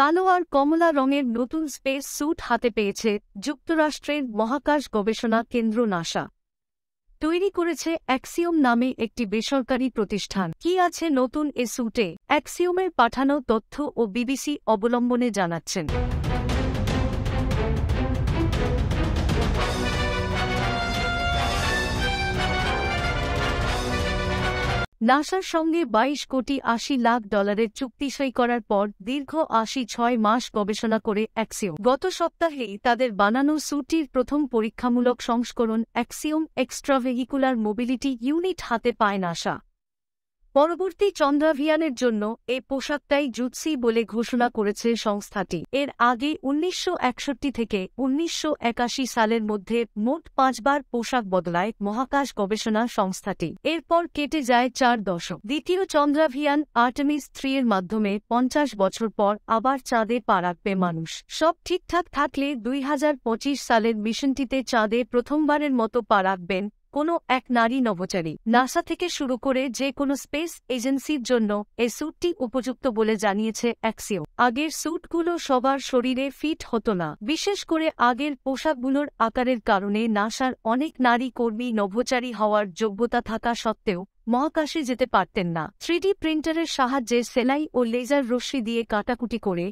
কালো আর কমলা রঙের নতুন স্পেস স্যুট হাতে পেয়েছে যুক্তরাষ্ট্রের মহাকাশ গবেষণা কেন্দ্র নাসা তৈরি করেছে অ্যাক্সিওম নামে একটি বেসরকারি প্রতিষ্ঠান কি আছে নতুন এ স্যুটে অ্যাক্সিওমের পাঠানো তথ্য ও বিবিসি অবলম্বনে জানাচ্ছেন নাসার সঙ্গে ২২ কোটি আশি লাখ ডলারের চুক্তি সই করার পর দীর্ঘ আশি ছয় মাস গবেষণা করে অ্যাক্সিওম গত সপ্তাহেই তাদের বানানো সুটির প্রথম পরীক্ষামূলক সংস্করণ অ্যাক্সিওম এক্সট্রাভেহিকুলার মোবিলিটি ইউনিট হাতে পায় নাসা পরবর্তী চন্দ্রাভিয়ানের জন্য এ পোশাকটাই জুৎসি বলে ঘোষণা করেছে সংস্থাটি এর আগে উনিশশো থেকে উনিশশো সালের মধ্যে মোট পাঁচবার পোশাক বদলায় মহাকাশ গবেষণা সংস্থাটি এরপর কেটে যায় চার দশক দ্বিতীয় চন্দ্রাভিয়ান আর্টেমিস থ্রি এর মাধ্যমে পঞ্চাশ বছর পর আবার চাঁদে পা রাখবে মানুষ সব ঠিকঠাক থাকলে দুই সালের মিশনটিতে চাঁদে প্রথমবারের মতো পা রাখবেন কোনো এক নারী নভোচারী নাসা থেকে শুরু করে যে কোনো স্পেস এজেন্সির জন্য এই স্যুটটি উপযুক্ত বলে জানিয়েছে অ্যাক্সিও আগের স্যুটগুলো সবার শরীরে ফিট হতো না বিশেষ করে আগের পোশাকগুলোর আকারের কারণে নাসার অনেক নারী কর্মী নভোচারী হওয়ার যোগ্যতা থাকা সত্ত্বেও মহাকাশে যেতে পারতেন না থ্রিডি প্রিন্টারের সাহায্যে সেলাই ও লেজার রশ্মি দিয়ে কাটাকুটি করে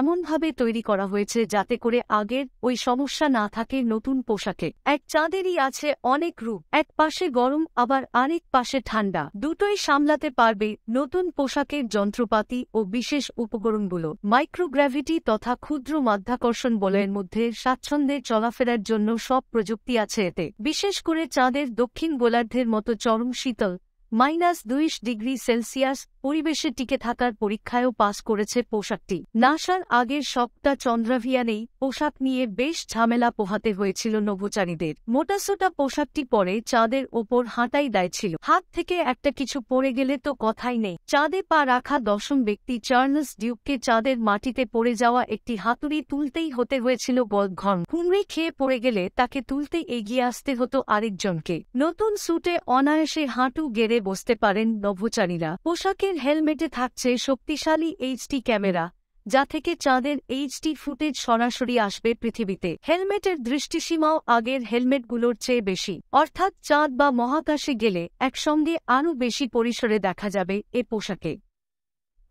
এমনভাবে তৈরি করা হয়েছে যাতে করে আগের ওই সমস্যা না থাকে নতুন পোশাকে এক চাঁদেরই আছে অনেক রূপ এক পাশে গরম আবার আরেক পাশে ঠান্ডা দুটোই সামলাতে পারবে নতুন পোশাকের যন্ত্রপাতি ও বিশেষ উপকরণগুলো মাইক্রোগ্র্যাভিটি তথা ক্ষুদ্র মাধ্যাকর্ষণ বলয়ের মধ্যে স্বাচ্ছন্দ্যে চলাফেরার জন্য সব প্রযুক্তি আছে এতে বিশেষ করে চাঁদের দক্ষিণ গোলার্ধের মতো চরম শীতল মাইনাস দুইশ ডিগ্রি সেলসিয়াস পরিবেশে টিকে থাকার পরীক্ষায়ও পাস করেছে পোশাকটি নাসার আগের সপ্তাহ চন্দ্রাভিয়ানেই পোশাক নিয়ে বেশ ঝামেলা পোহাতে হয়েছিল নভোচারীদের মোটাসোটা পোশাকটি পরে চাঁদের ওপর হাঁটাই দেয়ছিল ছিল হাত থেকে একটা কিছু পড়ে গেলে তো কথাই নেই চাঁদে পা রাখা দশম ব্যক্তি চার্লস ডিউককে চাঁদের মাটিতে পড়ে যাওয়া একটি হাতুড়ি তুলতেই হতে হয়েছিল গলঘন হুমড়ি খেয়ে পড়ে গেলে তাকে তুলতে এগিয়ে আসতে হতো আরেকজনকে নতুন স্যুটে অনায়াসে হাঁটু গেড়ে বসতে পারেন নভোচারীরা পোশাকের হেলমেটে থাকছে শক্তিশালী এইচটি ক্যামেরা যা থেকে চাঁদের এইচটি ফুটেজ সরাসরি আসবে পৃথিবীতে হেলমেটের দৃষ্টিসীমাও আগের হেলমেটগুলোর চেয়ে বেশি অর্থাৎ চাঁদ বা মহাকাশে গেলে একসঙ্গে আরও বেশি পরিসরে দেখা যাবে এ পোশাকে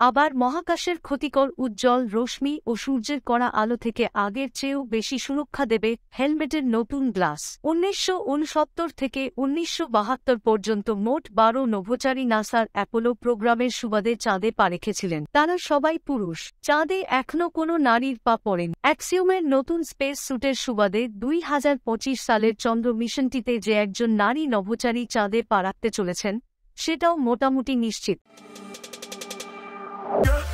আবার মহাকাশের ক্ষতিকর উজ্জ্বল রশ্মি ও সূর্যের কড়া আলো থেকে আগের চেয়েও বেশি সুরক্ষা দেবে হেলমেটের নতুন গ্লাস উনিশশো থেকে উনিশশো পর্যন্ত মোট বারো নভোচারী নাসার অ্যাপোলো প্রোগ্রামের সুবাদে চাঁদে পা রেখেছিলেন তারা সবাই পুরুষ চাঁদে এখনও কোনো নারীর পা পড়েন অ্যাক্সিউমের নতুন স্পেস স্যুটের সুবাদে দুই সালের চন্দ্র মিশনটিতে যে একজন নারী নভোচারী চাঁদে পা রাখতে চলেছেন সেটাও মোটামুটি নিশ্চিত Yeah.